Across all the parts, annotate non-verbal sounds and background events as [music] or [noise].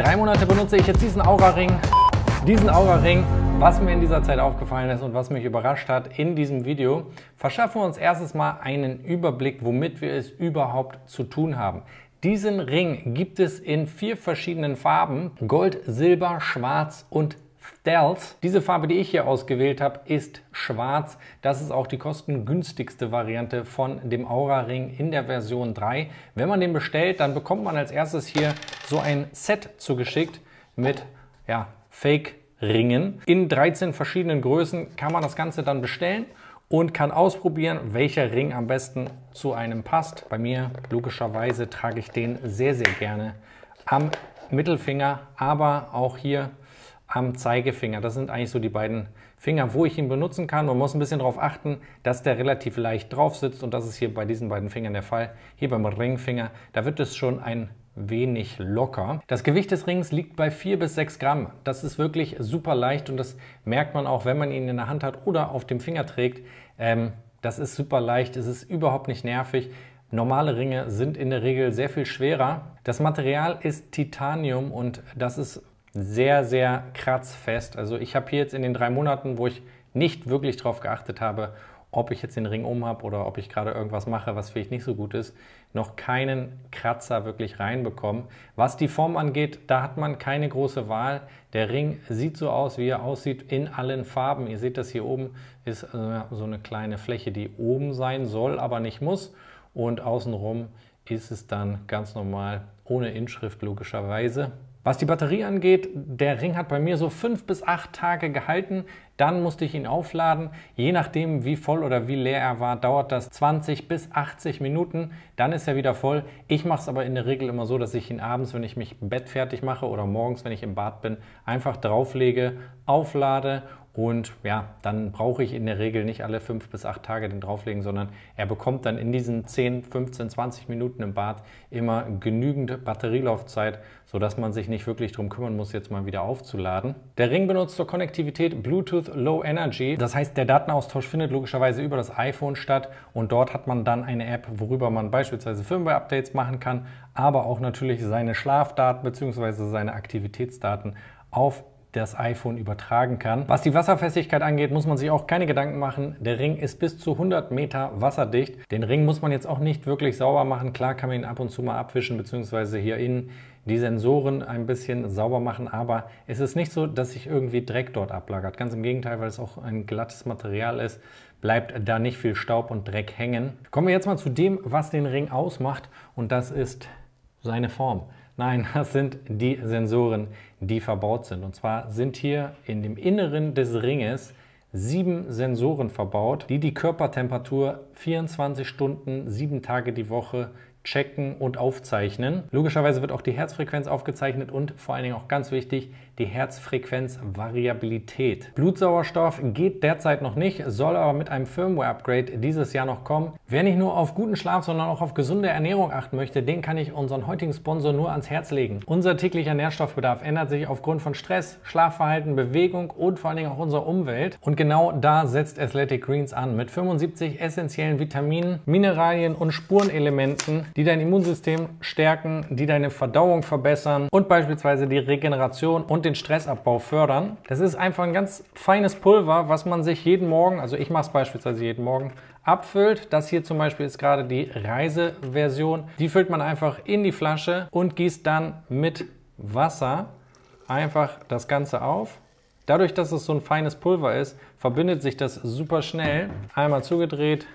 Drei Monate benutze ich jetzt diesen Aura-Ring, diesen Aura-Ring. Was mir in dieser Zeit aufgefallen ist und was mich überrascht hat in diesem Video, verschaffen wir uns erstes mal einen Überblick, womit wir es überhaupt zu tun haben. Diesen Ring gibt es in vier verschiedenen Farben, Gold, Silber, Schwarz und Stealth. Diese Farbe, die ich hier ausgewählt habe, ist schwarz. Das ist auch die kostengünstigste Variante von dem Aura Ring in der Version 3. Wenn man den bestellt, dann bekommt man als erstes hier so ein Set zugeschickt mit ja, Fake-Ringen. In 13 verschiedenen Größen kann man das Ganze dann bestellen und kann ausprobieren, welcher Ring am besten zu einem passt. Bei mir, logischerweise, trage ich den sehr, sehr gerne am Mittelfinger, aber auch hier am Zeigefinger. Das sind eigentlich so die beiden Finger, wo ich ihn benutzen kann. Man muss ein bisschen darauf achten, dass der relativ leicht drauf sitzt und das ist hier bei diesen beiden Fingern der Fall. Hier beim Ringfinger, da wird es schon ein wenig locker. Das Gewicht des Rings liegt bei 4 bis 6 Gramm. Das ist wirklich super leicht und das merkt man auch, wenn man ihn in der Hand hat oder auf dem Finger trägt. Ähm, das ist super leicht, es ist überhaupt nicht nervig. Normale Ringe sind in der Regel sehr viel schwerer. Das Material ist Titanium und das ist sehr, sehr kratzfest. Also ich habe hier jetzt in den drei Monaten, wo ich nicht wirklich darauf geachtet habe, ob ich jetzt den Ring um habe oder ob ich gerade irgendwas mache, was vielleicht nicht so gut ist, noch keinen Kratzer wirklich reinbekommen. Was die Form angeht, da hat man keine große Wahl. Der Ring sieht so aus, wie er aussieht, in allen Farben. Ihr seht das hier oben, ist äh, so eine kleine Fläche, die oben sein soll, aber nicht muss. Und außenrum ist es dann ganz normal, ohne Inschrift logischerweise. Was die Batterie angeht, der Ring hat bei mir so fünf bis acht Tage gehalten. Dann musste ich ihn aufladen. Je nachdem, wie voll oder wie leer er war, dauert das 20 bis 80 Minuten. Dann ist er wieder voll. Ich mache es aber in der Regel immer so, dass ich ihn abends, wenn ich mich Bett fertig mache oder morgens, wenn ich im Bad bin, einfach drauflege, auflade und ja, dann brauche ich in der Regel nicht alle fünf bis acht Tage den drauflegen, sondern er bekommt dann in diesen 10, 15, 20 Minuten im Bad immer genügend Batterielaufzeit, sodass man sich nicht wirklich darum kümmern muss, jetzt mal wieder aufzuladen. Der Ring benutzt zur Konnektivität Bluetooth Low Energy. Das heißt, der Datenaustausch findet logischerweise über das iPhone statt und dort hat man dann eine App, worüber man beispielsweise Firmware-Updates machen kann, aber auch natürlich seine Schlafdaten bzw. seine Aktivitätsdaten auf das iPhone übertragen kann. Was die Wasserfestigkeit angeht, muss man sich auch keine Gedanken machen. Der Ring ist bis zu 100 Meter wasserdicht. Den Ring muss man jetzt auch nicht wirklich sauber machen. Klar kann man ihn ab und zu mal abwischen, beziehungsweise hier innen die Sensoren ein bisschen sauber machen, aber es ist nicht so, dass sich irgendwie Dreck dort ablagert. Ganz im Gegenteil, weil es auch ein glattes Material ist, bleibt da nicht viel Staub und Dreck hängen. Kommen wir jetzt mal zu dem, was den Ring ausmacht und das ist seine Form. Nein, das sind die Sensoren, die verbaut sind. Und zwar sind hier in dem Inneren des Ringes sieben Sensoren verbaut, die die Körpertemperatur 24 Stunden, sieben Tage die Woche checken und aufzeichnen. Logischerweise wird auch die Herzfrequenz aufgezeichnet und vor allen Dingen auch ganz wichtig, die Herzfrequenzvariabilität. Blutsauerstoff geht derzeit noch nicht, soll aber mit einem Firmware-Upgrade dieses Jahr noch kommen. Wer nicht nur auf guten Schlaf, sondern auch auf gesunde Ernährung achten möchte, den kann ich unseren heutigen Sponsor nur ans Herz legen. Unser täglicher Nährstoffbedarf ändert sich aufgrund von Stress, Schlafverhalten, Bewegung und vor allen Dingen auch unserer Umwelt. Und genau da setzt Athletic Greens an mit 75 essentiellen Vitaminen, Mineralien und Spurenelementen, die dein Immunsystem stärken, die deine Verdauung verbessern und beispielsweise die Regeneration und den den Stressabbau fördern. Das ist einfach ein ganz feines Pulver, was man sich jeden Morgen, also ich mache es beispielsweise jeden Morgen, abfüllt. Das hier zum Beispiel ist gerade die Reiseversion. Die füllt man einfach in die Flasche und gießt dann mit Wasser einfach das Ganze auf. Dadurch, dass es so ein feines Pulver ist, verbindet sich das super schnell. Einmal zugedreht,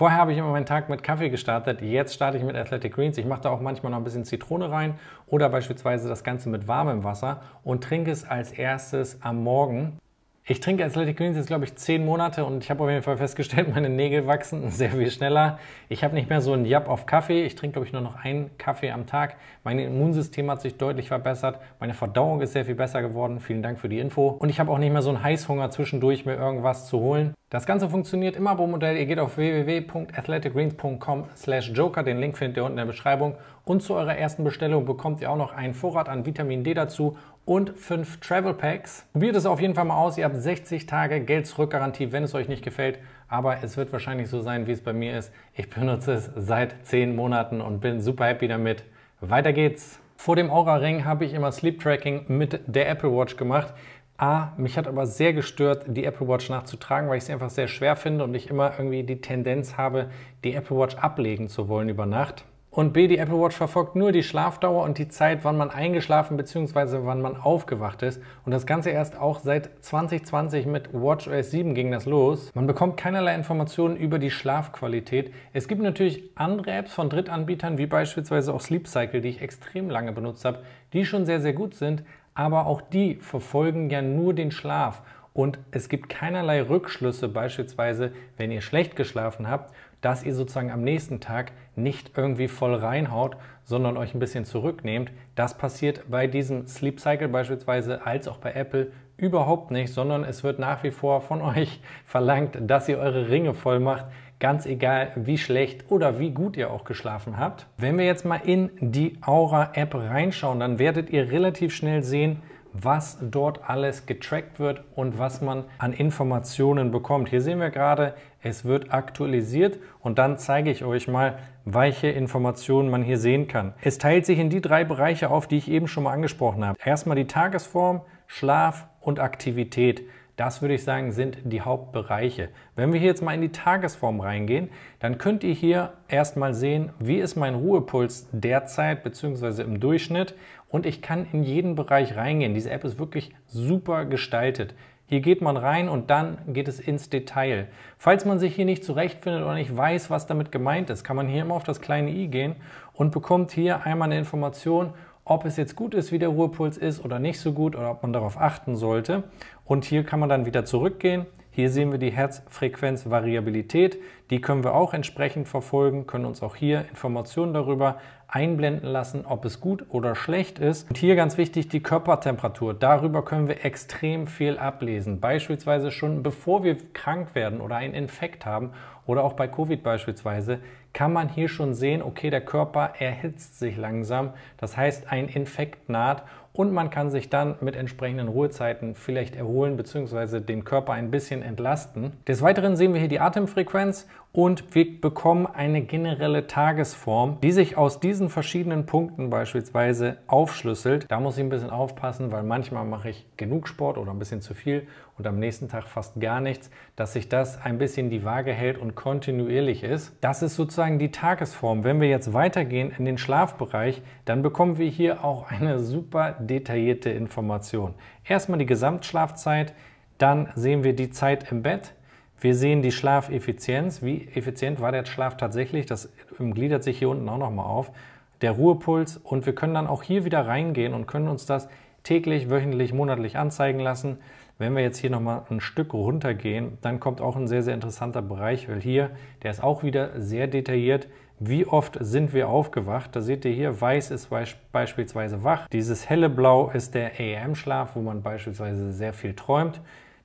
Vorher habe ich immer meinen Tag mit Kaffee gestartet, jetzt starte ich mit Athletic Greens. Ich mache da auch manchmal noch ein bisschen Zitrone rein oder beispielsweise das Ganze mit warmem Wasser und trinke es als erstes am Morgen. Ich trinke Athletic Greens jetzt, glaube ich, zehn Monate und ich habe auf jeden Fall festgestellt, [laughs] meine Nägel wachsen [laughs] sehr viel schneller. Ich habe nicht mehr so einen Jab auf Kaffee. Ich trinke, glaube ich, nur noch einen Kaffee am Tag. Mein Immunsystem hat sich deutlich verbessert. Meine Verdauung ist sehr viel besser geworden. Vielen Dank für die Info. Und ich habe auch nicht mehr so einen Heißhunger zwischendurch, mir irgendwas zu holen. Das Ganze funktioniert im Abo-Modell. Ihr geht auf www.athleticgreens.com joker. Den Link findet ihr unten in der Beschreibung. Und zu eurer ersten Bestellung bekommt ihr auch noch einen Vorrat an Vitamin D dazu und fünf Travel Packs. Probiert es auf jeden Fall mal aus. Ihr habt 60 Tage Geld zurück Garantie, wenn es euch nicht gefällt. Aber es wird wahrscheinlich so sein, wie es bei mir ist. Ich benutze es seit 10 Monaten und bin super happy damit. Weiter geht's. Vor dem Aura Ring habe ich immer Sleep Tracking mit der Apple Watch gemacht. A, mich hat aber sehr gestört, die Apple Watch nachzutragen, weil ich sie einfach sehr schwer finde und ich immer irgendwie die Tendenz habe, die Apple Watch ablegen zu wollen über Nacht. Und B, die Apple Watch verfolgt nur die Schlafdauer und die Zeit, wann man eingeschlafen bzw. wann man aufgewacht ist. Und das Ganze erst auch seit 2020 mit WatchOS 7 ging das los. Man bekommt keinerlei Informationen über die Schlafqualität. Es gibt natürlich andere Apps von Drittanbietern, wie beispielsweise auch Sleep Cycle, die ich extrem lange benutzt habe, die schon sehr, sehr gut sind aber auch die verfolgen ja nur den Schlaf und es gibt keinerlei Rückschlüsse, beispielsweise wenn ihr schlecht geschlafen habt, dass ihr sozusagen am nächsten Tag nicht irgendwie voll reinhaut, sondern euch ein bisschen zurücknehmt. Das passiert bei diesem Sleep Cycle beispielsweise als auch bei Apple überhaupt nicht, sondern es wird nach wie vor von [laughs] euch verlangt, dass ihr eure Ringe voll macht, ganz egal wie schlecht oder wie gut ihr auch geschlafen habt. Wenn wir jetzt mal in die Aura-App reinschauen, dann werdet ihr relativ schnell sehen, was dort alles getrackt wird und was man an Informationen bekommt. Hier sehen wir gerade, es wird aktualisiert und dann zeige ich euch mal, welche Informationen man hier sehen kann. Es teilt sich in die drei Bereiche auf, die ich eben schon mal angesprochen habe. Erstmal die Tagesform, Schlaf und Aktivität. Das würde ich sagen, sind die Hauptbereiche. Wenn wir hier jetzt mal in die Tagesform reingehen, dann könnt ihr hier erstmal sehen, wie ist mein Ruhepuls derzeit bzw. im Durchschnitt und ich kann in jeden Bereich reingehen. Diese App ist wirklich super gestaltet. Hier geht man rein und dann geht es ins Detail. Falls man sich hier nicht zurechtfindet oder nicht weiß, was damit gemeint ist, kann man hier immer auf das kleine i gehen und bekommt hier einmal eine Information ob es jetzt gut ist, wie der Ruhepuls ist oder nicht so gut oder ob man darauf achten sollte. Und hier kann man dann wieder zurückgehen. Hier sehen wir die Herzfrequenzvariabilität. Die können wir auch entsprechend verfolgen, können uns auch hier Informationen darüber einblenden lassen, ob es gut oder schlecht ist. Und hier ganz wichtig die Körpertemperatur. Darüber können wir extrem viel ablesen. Beispielsweise schon bevor wir krank werden oder einen Infekt haben oder auch bei Covid beispielsweise kann man hier schon sehen, okay, der Körper erhitzt sich langsam, das heißt ein Infekt naht und man kann sich dann mit entsprechenden Ruhezeiten vielleicht erholen bzw. den Körper ein bisschen entlasten. Des Weiteren sehen wir hier die Atemfrequenz und wir bekommen eine generelle Tagesform, die sich aus diesen verschiedenen Punkten beispielsweise aufschlüsselt. Da muss ich ein bisschen aufpassen, weil manchmal mache ich genug Sport oder ein bisschen zu viel und am nächsten Tag fast gar nichts, dass sich das ein bisschen die Waage hält und kontinuierlich ist. Das ist sozusagen die Tagesform. Wenn wir jetzt weitergehen in den Schlafbereich, dann bekommen wir hier auch eine super detaillierte Information. Erstmal die Gesamtschlafzeit, dann sehen wir die Zeit im Bett, wir sehen die Schlafeffizienz. Wie effizient war der Schlaf tatsächlich? Das ähm, gliedert sich hier unten auch nochmal auf. Der Ruhepuls. Und wir können dann auch hier wieder reingehen und können uns das täglich, wöchentlich, monatlich anzeigen lassen. Wenn wir jetzt hier nochmal ein Stück runtergehen, dann kommt auch ein sehr, sehr interessanter Bereich, weil hier, der ist auch wieder sehr detailliert. Wie oft sind wir aufgewacht? Da seht ihr hier, weiß ist beispielsweise wach. Dieses helle Blau ist der AM-Schlaf, wo man beispielsweise sehr viel träumt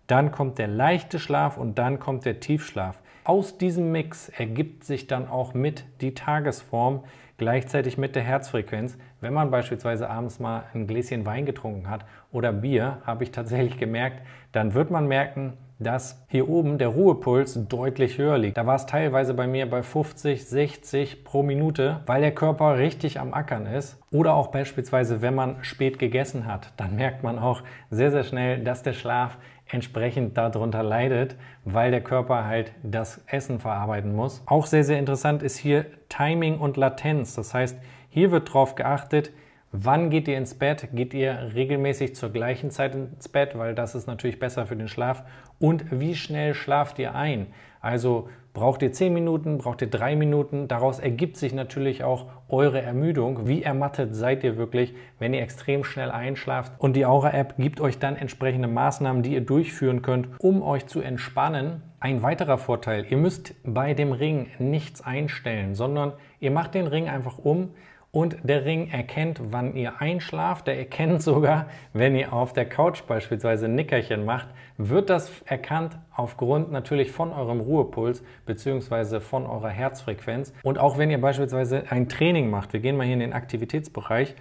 dann kommt der leichte Schlaf und dann kommt der Tiefschlaf. Aus diesem Mix ergibt sich dann auch mit die Tagesform gleichzeitig mit der Herzfrequenz. Wenn man beispielsweise abends mal ein Gläschen Wein getrunken hat oder Bier, habe ich tatsächlich gemerkt, dann wird man merken, dass hier oben der Ruhepuls deutlich höher liegt. Da war es teilweise bei mir bei 50, 60 pro Minute, weil der Körper richtig am Ackern ist. Oder auch beispielsweise, wenn man spät gegessen hat, dann merkt man auch sehr, sehr schnell, dass der Schlaf entsprechend darunter leidet, weil der Körper halt das Essen verarbeiten muss. Auch sehr, sehr interessant ist hier Timing und Latenz. Das heißt, hier wird darauf geachtet, Wann geht ihr ins Bett? Geht ihr regelmäßig zur gleichen Zeit ins Bett, weil das ist natürlich besser für den Schlaf? Und wie schnell schlaft ihr ein? Also braucht ihr 10 Minuten, braucht ihr 3 Minuten? Daraus ergibt sich natürlich auch eure Ermüdung. Wie ermattet seid ihr wirklich, wenn ihr extrem schnell einschlaft? Und die Aura-App gibt euch dann entsprechende Maßnahmen, die ihr durchführen könnt, um euch zu entspannen. Ein weiterer Vorteil, ihr müsst bei dem Ring nichts einstellen, sondern ihr macht den Ring einfach um und der Ring erkennt, wann ihr einschlaft. Der erkennt sogar, wenn ihr auf der Couch beispielsweise Nickerchen macht, wird das erkannt aufgrund natürlich von eurem Ruhepuls bzw. von eurer Herzfrequenz. Und auch wenn ihr beispielsweise ein Training macht, wir gehen mal hier in den Aktivitätsbereich,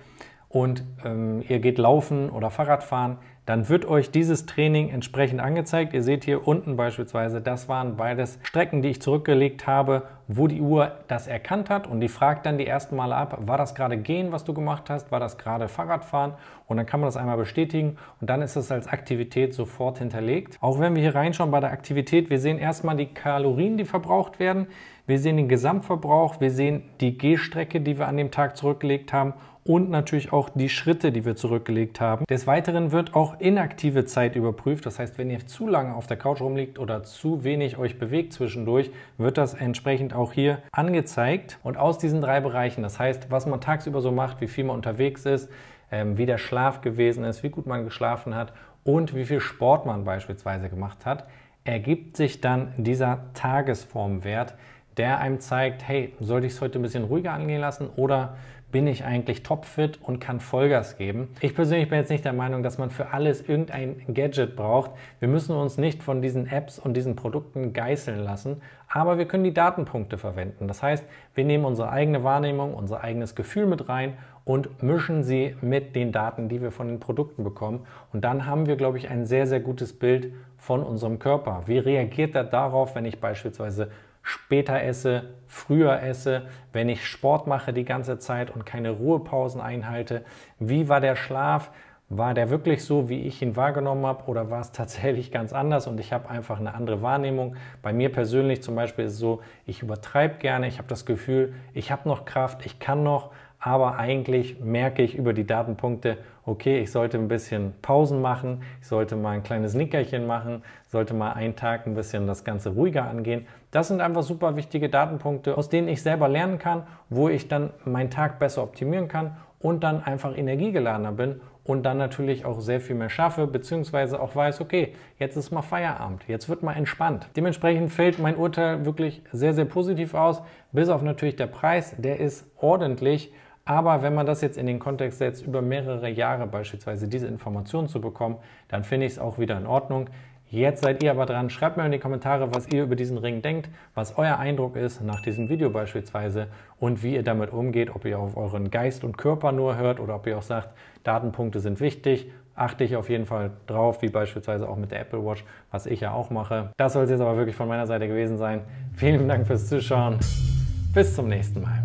und ähm, ihr geht laufen oder Fahrrad fahren, dann wird euch dieses Training entsprechend angezeigt. Ihr seht hier unten beispielsweise, das waren beides Strecken, die ich zurückgelegt habe, wo die Uhr das erkannt hat und die fragt dann die ersten Male ab, war das gerade Gehen, was du gemacht hast, war das gerade Fahrradfahren und dann kann man das einmal bestätigen und dann ist es als Aktivität sofort hinterlegt. Auch wenn wir hier reinschauen bei der Aktivität, wir sehen erstmal die Kalorien, die verbraucht werden. Wir sehen den Gesamtverbrauch, wir sehen die Gehstrecke, die wir an dem Tag zurückgelegt haben und natürlich auch die Schritte, die wir zurückgelegt haben. Des Weiteren wird auch inaktive Zeit überprüft. Das heißt, wenn ihr zu lange auf der Couch rumliegt oder zu wenig euch bewegt zwischendurch, wird das entsprechend auch hier angezeigt. Und aus diesen drei Bereichen, das heißt, was man tagsüber so macht, wie viel man unterwegs ist, ähm, wie der Schlaf gewesen ist, wie gut man geschlafen hat und wie viel Sport man beispielsweise gemacht hat, ergibt sich dann dieser Tagesformwert, der einem zeigt, hey, sollte ich es heute ein bisschen ruhiger angehen lassen oder bin ich eigentlich topfit und kann Vollgas geben. Ich persönlich bin jetzt nicht der Meinung, dass man für alles irgendein Gadget braucht. Wir müssen uns nicht von diesen Apps und diesen Produkten geißeln lassen, aber wir können die Datenpunkte verwenden. Das heißt, wir nehmen unsere eigene Wahrnehmung, unser eigenes Gefühl mit rein und mischen sie mit den Daten, die wir von den Produkten bekommen. Und dann haben wir, glaube ich, ein sehr, sehr gutes Bild von unserem Körper. Wie reagiert er darauf, wenn ich beispielsweise später esse, früher esse, wenn ich Sport mache die ganze Zeit und keine Ruhepausen einhalte. Wie war der Schlaf? War der wirklich so, wie ich ihn wahrgenommen habe, oder war es tatsächlich ganz anders und ich habe einfach eine andere Wahrnehmung? Bei mir persönlich zum Beispiel ist es so, ich übertreibe gerne, ich habe das Gefühl, ich habe noch Kraft, ich kann noch, aber eigentlich merke ich über die Datenpunkte, okay, ich sollte ein bisschen Pausen machen, ich sollte mal ein kleines Nickerchen machen, sollte mal einen Tag ein bisschen das Ganze ruhiger angehen. Das sind einfach super wichtige Datenpunkte, aus denen ich selber lernen kann, wo ich dann meinen Tag besser optimieren kann und dann einfach energiegeladener bin und dann natürlich auch sehr viel mehr schaffe, beziehungsweise auch weiß, okay, jetzt ist mal Feierabend, jetzt wird mal entspannt. Dementsprechend fällt mein Urteil wirklich sehr, sehr positiv aus, bis auf natürlich der Preis, der ist ordentlich aber wenn man das jetzt in den Kontext setzt, über mehrere Jahre beispielsweise diese Informationen zu bekommen, dann finde ich es auch wieder in Ordnung. Jetzt seid ihr aber dran. Schreibt mir in die Kommentare, was ihr über diesen Ring denkt, was euer Eindruck ist nach diesem Video beispielsweise und wie ihr damit umgeht, ob ihr auf euren Geist und Körper nur hört oder ob ihr auch sagt, Datenpunkte sind wichtig, achte ich auf jeden Fall drauf, wie beispielsweise auch mit der Apple Watch, was ich ja auch mache. Das soll es jetzt aber wirklich von meiner Seite gewesen sein. Vielen Dank fürs Zuschauen. Bis zum nächsten Mal.